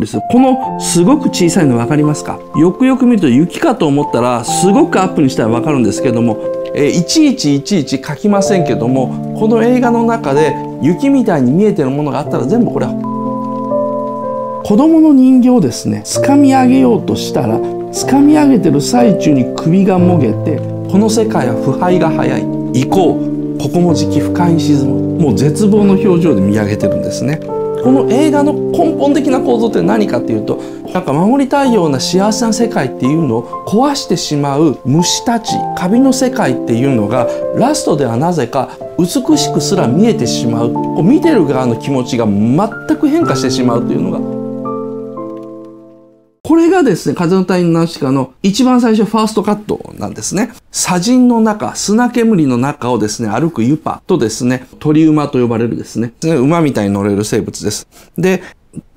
です。このすごく小さいの分かりますかよくよく見ると雪かと思ったらすごくアップにしたら分かるんですけども、えー、いちいちいちいち書きませんけどもこの映画の中で雪みたいに見えてるものがあったら全部これは子供の人形をですね掴み上げようとしたら掴み上げてる最中に首がもげてこの世界は腐敗が早い行こうここも時期深いに沈むもう絶望の表情で見上げてるんですね。この映画の根本的な構造って何かっていうとなんか守りたいような幸せな世界っていうのを壊してしまう虫たちカビの世界っていうのがラストではなぜか美しくすら見えてしまうこう見てる側の気持ちが全く変化してしまうというのがこれがですね、風の谷のナシカの一番最初ファーストカットなんですね。砂塵の中、砂煙の中をですね、歩くユパとですね、鳥馬と呼ばれるですね、馬みたいに乗れる生物です。で、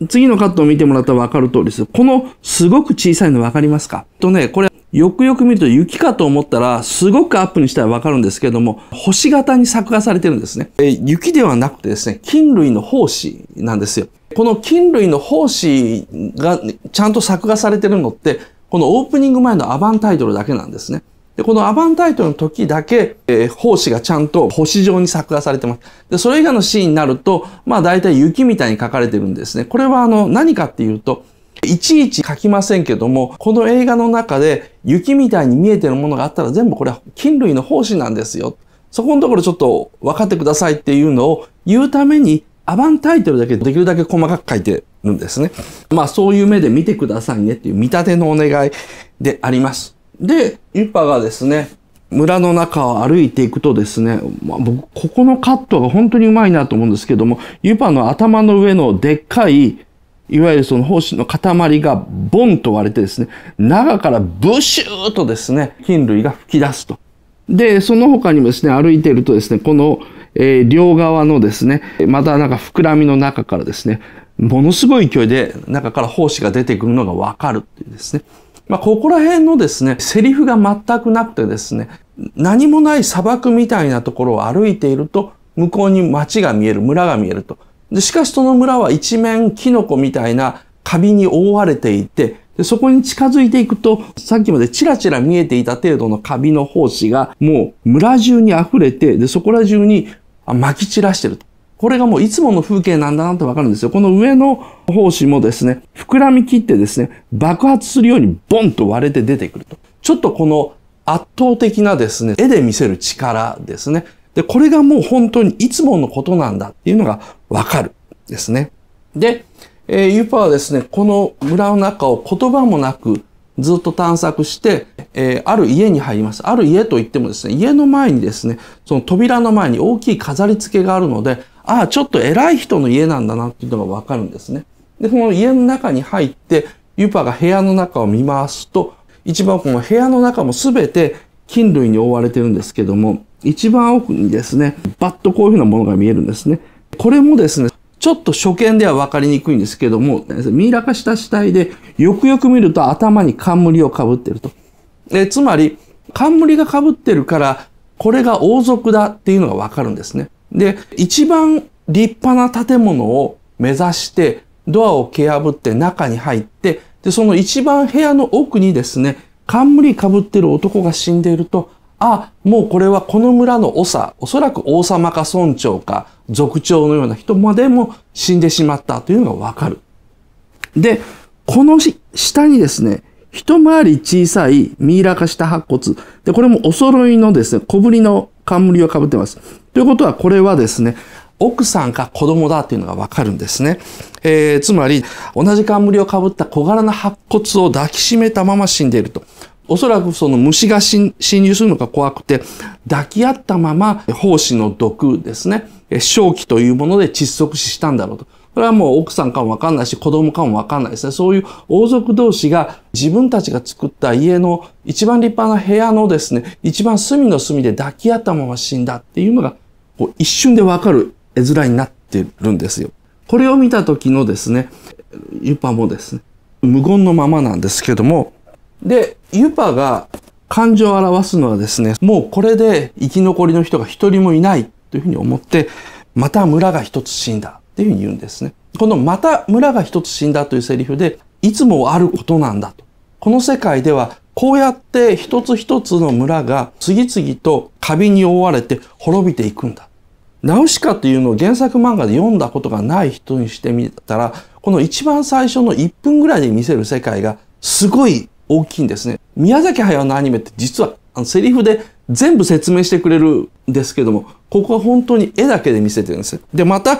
次のカットを見てもらったらわかる通りです。このすごく小さいのわかりますかとね、これよくよく見ると雪かと思ったら、すごくアップにしたらわかるんですけども、星型に作画されてるんですね。え雪ではなくてですね、菌類の胞子なんですよ。この菌類の胞子がちゃんと作画されてるのって、このオープニング前のアバンタイトルだけなんですね。で、このアバンタイトルの時だけ、えー、胞子がちゃんと星状に作画されてます。で、それ以外のシーンになると、まあ大体雪みたいに書かれてるんですね。これはあの、何かっていうと、いちいち書きませんけども、この映画の中で雪みたいに見えてるものがあったら全部これは菌類の胞子なんですよ。そこのところちょっと分かってくださいっていうのを言うために、アバンタイトルだけできるだけ細かく書いてるんですね。まあそういう目で見てくださいねっていう見立てのお願いであります。で、ユッパがですね、村の中を歩いていくとですね、まあ、僕、ここのカットが本当にうまいなと思うんですけども、ユパの頭の上のでっかいいわゆるその胞子の塊がボンと割れてですね、中からブシューとですね、菌類が吹き出すと。で、その他にもですね、歩いているとですね、この、えー、両側のですね、またなんか膨らみの中からですね、ものすごい勢いで中から胞子が出てくるのがわかるっていうですね。まあ、ここら辺のですね、セリフが全くなくてですね、何もない砂漠みたいなところを歩いていると、向こうに街が見える、村が見えると。でしかしその村は一面キノコみたいなカビに覆われていて、でそこに近づいていくと、さっきまでチラチラ見えていた程度のカビの胞子がもう村中に溢れて、で、そこら中に撒き散らしてると。これがもういつもの風景なんだなってわかるんですよ。この上の胞子もですね、膨らみ切ってですね、爆発するようにボンと割れて出てくると。ちょっとこの圧倒的なですね、絵で見せる力ですね。で、これがもう本当にいつものことなんだっていうのがわかるですね。で、えー、ユーパはですね、この村の中を言葉もなくずっと探索して、えー、ある家に入ります。ある家といってもですね、家の前にですね、その扉の前に大きい飾り付けがあるので、ああ、ちょっと偉い人の家なんだなっていうのがわかるんですね。で、この家の中に入って、ユパが部屋の中を見回すと、一番この部屋の中もすべて菌類に覆われてるんですけども、一番奥にですね、バッとこういうふうなものが見えるんですね。これもですね、ちょっと初見では分かりにくいんですけども、ミイラ化した死体で、よくよく見ると頭に冠をかぶってると。えつまり、冠がかぶってるから、これが王族だっていうのがわかるんですね。で、一番立派な建物を目指して、ドアを蹴破って中に入って、で、その一番部屋の奥にですね、冠かぶってる男が死んでいると、あ、もうこれはこの村の長、おそらく王様か村長か族長のような人までも死んでしまったというのがわかる。で、この下にですね、一回り小さいミイラ化した白骨。で、これもお揃いのですね、小ぶりの冠をかぶってます。ということは、これはですね、奥さんか子供だっていうのがわかるんですね。えー、つまり、同じ冠をかぶった小柄な白骨を抱きしめたまま死んでいると。おそらくその虫が侵入するのが怖くて、抱き合ったまま、胞子の毒ですね、正気というもので窒息死したんだろうと。これはもう奥さんかもわかんないし、子供かもわかんないですね。そういう王族同士が自分たちが作った家の一番立派な部屋のですね、一番隅の隅で抱き合ったまま死んだっていうのが、こう一瞬でわかる絵面になってるんですよ。これを見た時のですね、ユパもですね、無言のままなんですけども、で、ユパが感情を表すのはですね、もうこれで生き残りの人が一人もいないというふうに思って、また村が一つ死んだっていうふうに言うんですね。このまた村が一つ死んだというセリフで、いつもあることなんだと。この世界ではこうやって一つ一つの村が次々とカビに覆われて滅びていくんだ。ナウシカというのを原作漫画で読んだことがない人にしてみたら、この一番最初の1分ぐらいで見せる世界がすごい大きいんですね。宮崎駿のアニメって実はあのセリフで全部説明してくれるんですけども、ここは本当に絵だけで見せてるんですよ。で、また、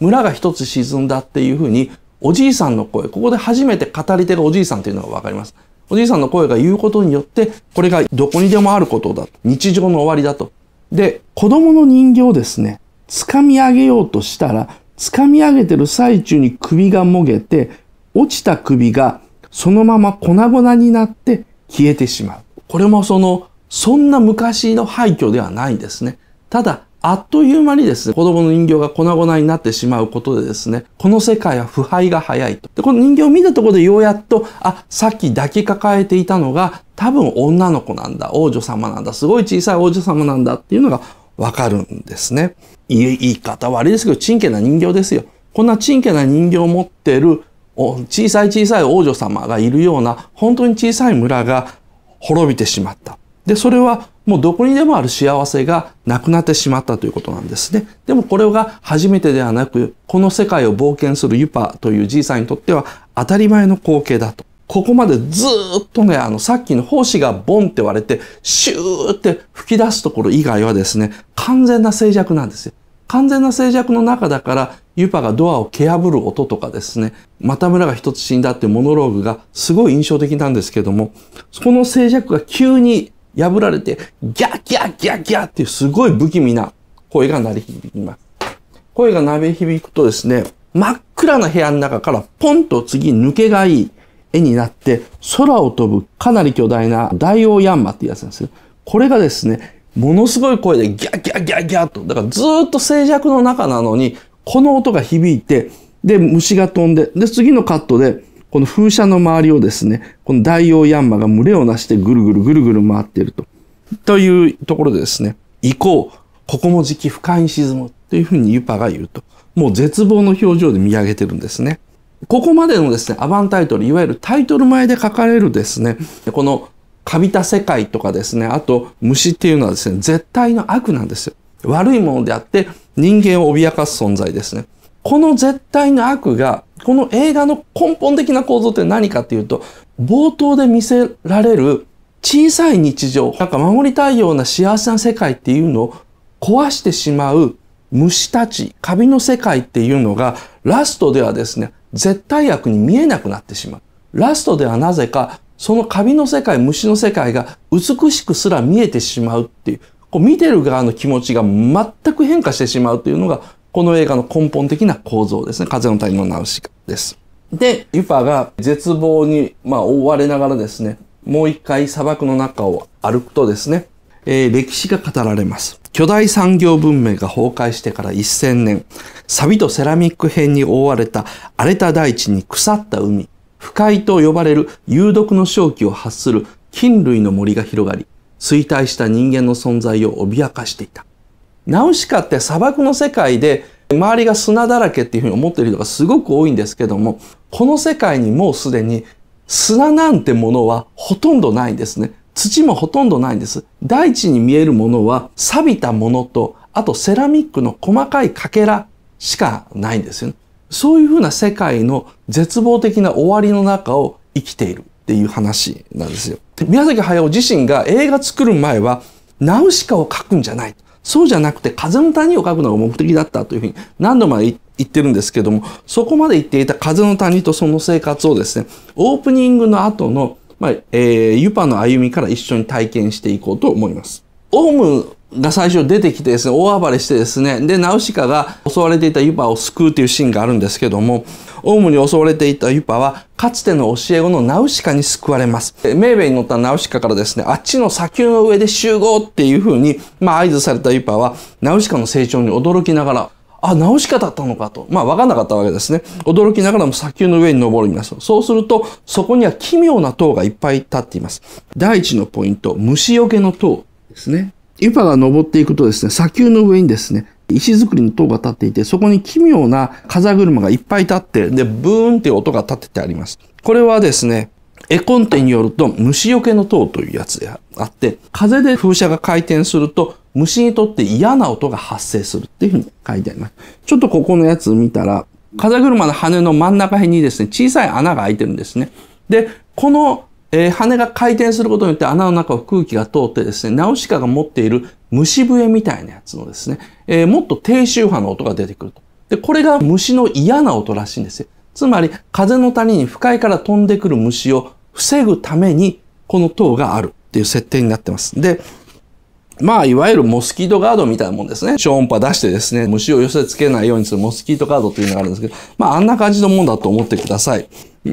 村が一つ沈んだっていうふうに、おじいさんの声、ここで初めて語り手がおじいさんというのがわかります。おじいさんの声が言うことによって、これがどこにでもあることだと。日常の終わりだと。で、子供の人形ですね、掴み上げようとしたら、掴み上げてる最中に首がもげて、落ちた首がそのまま粉々になって消えてしまう。これもその、そんな昔の廃墟ではないんですね。ただ、あっという間にですね、子供の人形が粉々になってしまうことでですね、この世界は腐敗が早いと。で、この人形を見たところでようやっと、あ、さっき抱きかかえていたのが、多分女の子なんだ、王女様なんだ、すごい小さい王女様なんだっていうのがわかるんですね。言い方悪いですけど、ちんけな人形ですよ。こんなちんけな人形を持ってる小さい小さい王女様がいるような本当に小さい村が滅びてしまった。で、それはもうどこにでもある幸せがなくなってしまったということなんですね。でもこれが初めてではなく、この世界を冒険するユパというじいさんにとっては当たり前の光景だと。ここまでずっとね、あの、さっきの胞子がボンって割れて、シューって吹き出すところ以外はですね、完全な静寂なんですよ。完全な静寂の中だから、ユパがドアを蹴破る音とかですね、また村が一つ死んだってモノローグがすごい印象的なんですけども、そこの静寂が急に破られて、ギャッギャッギャッギャッっていうすごい不気味な声が鳴り響きます。声が鳴り響くとですね、真っ暗な部屋の中からポンと次抜けがいい絵になって、空を飛ぶかなり巨大な大王ヤンマっていうやつなんですよ。これがですね、ものすごい声でギャギャギャギャと。だからずっと静寂の中なのに、この音が響いて、で、虫が飛んで、で、次のカットで、この風車の周りをですね、この大王ヤンマが群れをなしてぐるぐるぐるぐる回っていると。というところでですね、行こう。ここも時期深いに沈む。というふうにユパが言うと。もう絶望の表情で見上げてるんですね。ここまでのですね、アバンタイトル、いわゆるタイトル前で書かれるですね、このカビた世界とかですね、あと虫っていうのはですね、絶対の悪なんですよ。悪いものであって人間を脅かす存在ですね。この絶対の悪が、この映画の根本的な構造って何かっていうと、冒頭で見せられる小さい日常、なんか守りたいような幸せな世界っていうのを壊してしまう虫たち、カビの世界っていうのが、ラストではですね、絶対悪に見えなくなってしまう。ラストではなぜかそのカビの世界、虫の世界が美しくすら見えてしまうっていう、こう見てる側の気持ちが全く変化してしまうというのが、この映画の根本的な構造ですね。風の谷のナウシカです。で、ユパが絶望に、まあ、覆われながらですね、もう一回砂漠の中を歩くとですね、えー、歴史が語られます。巨大産業文明が崩壊してから1000年、サビとセラミック片に覆われた荒れた大地に腐った海、不快と呼ばれる有毒の正気を発する菌類の森が広がり、衰退した人間の存在を脅かしていた。ナウシカって砂漠の世界で周りが砂だらけっていうふうに思ってる人がすごく多いんですけども、この世界にもうすでに砂なんてものはほとんどないんですね。土もほとんどないんです。大地に見えるものは錆びたものと、あとセラミックの細かい欠片しかないんですよね。そういうふうな世界の絶望的な終わりの中を生きているっていう話なんですよ。宮崎駿自身が映画作る前は、ナウシカを描くんじゃない。そうじゃなくて、風の谷を描くのが目的だったというふうに何度も言ってるんですけども、そこまで言っていた風の谷とその生活をですね、オープニングの後の、まあ、えー、ユパの歩みから一緒に体験していこうと思います。オウムが最初出てきてですね、大暴れしてですね、で、ナウシカが襲われていたユパを救うというシーンがあるんですけども、オウムに襲われていたユパは、かつての教え子のナウシカに救われます。メーベに乗ったナウシカからですね、あっちの砂丘の上で集合っていう風に、まあ合図されたユパは、ナウシカの成長に驚きながら、あ、ナウシカだったのかと。まあ、わかんなかったわけですね。驚きながらも砂丘の上に登ります。そうすると、そこには奇妙な塔がいっぱい立っています。第一のポイント、虫除けの塔ですね。湯波が登っていくとですね、砂丘の上にですね、石造りの塔が立っていて、そこに奇妙な風車がいっぱい立って、で、ブーンって音が立ててあります。これはですね、絵コンテによると虫除けの塔というやつであって、風で風車が回転すると虫にとって嫌な音が発生するっていうふうに書いてあります。ちょっとここのやつ見たら、風車の羽の真ん中辺にですね、小さい穴が開いてるんですね。で、このえー、羽が回転することによって穴の中を空気が通ってですね、ナウシカが持っている虫笛みたいなやつのですね、えー、もっと低周波の音が出てくると。で、これが虫の嫌な音らしいんですよ。つまり、風の谷に不快から飛んでくる虫を防ぐために、この塔があるっていう設定になってます。で、まあ、いわゆるモスキートガードみたいなもんですね。超音波出してですね、虫を寄せ付けないようにするモスキートガードというのがあるんですけど、まあ、あんな感じのもんだと思ってください。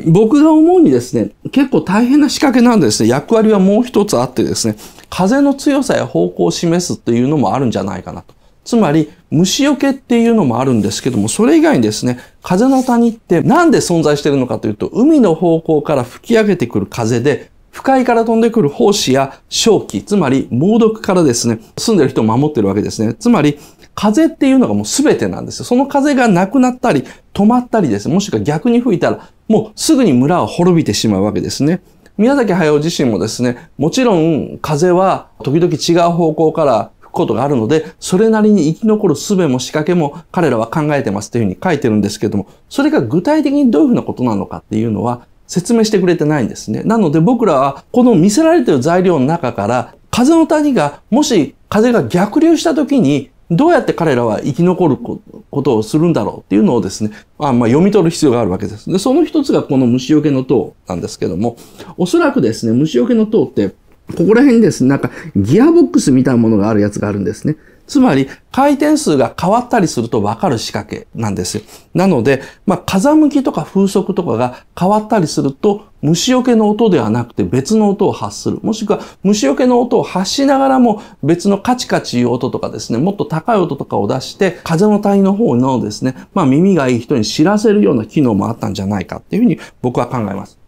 僕が思うにですね、結構大変な仕掛けなんですね、役割はもう一つあってですね、風の強さや方向を示すというのもあるんじゃないかなと。つまり、虫除けっていうのもあるんですけども、それ以外にですね、風の谷ってなんで存在してるのかというと、海の方向から吹き上げてくる風で、不快から飛んでくる胞子や正気、つまり猛毒からですね、住んでる人を守ってるわけですね。つまり、風っていうのがもう全てなんですよ。その風がなくなったり、止まったりですね、もしくは逆に吹いたら、もうすぐに村は滅びてしまうわけですね。宮崎駿自身もですね、もちろん風は時々違う方向から吹くことがあるので、それなりに生き残る術も仕掛けも彼らは考えてますというふうに書いてるんですけども、それが具体的にどういうふうなことなのかっていうのは、説明してくれてないんですね。なので僕らはこの見せられてる材料の中から風の谷がもし風が逆流した時にどうやって彼らは生き残ることをするんだろうっていうのをですね、あまあ、読み取る必要があるわけです。で、その一つがこの虫除けの塔なんですけども、おそらくですね、虫除けの塔って、ここら辺にですね、なんかギアボックスみたいなものがあるやつがあるんですね。つまり回転数が変わったりするとわかる仕掛けなんですなので、まあ、風向きとか風速とかが変わったりすると、虫除けの音ではなくて別の音を発する。もしくは虫除けの音を発しながらも別のカチカチいう音とかですね、もっと高い音とかを出して、風の谷の方のですね、まあ耳がいい人に知らせるような機能もあったんじゃないかっていうふうに僕は考えます。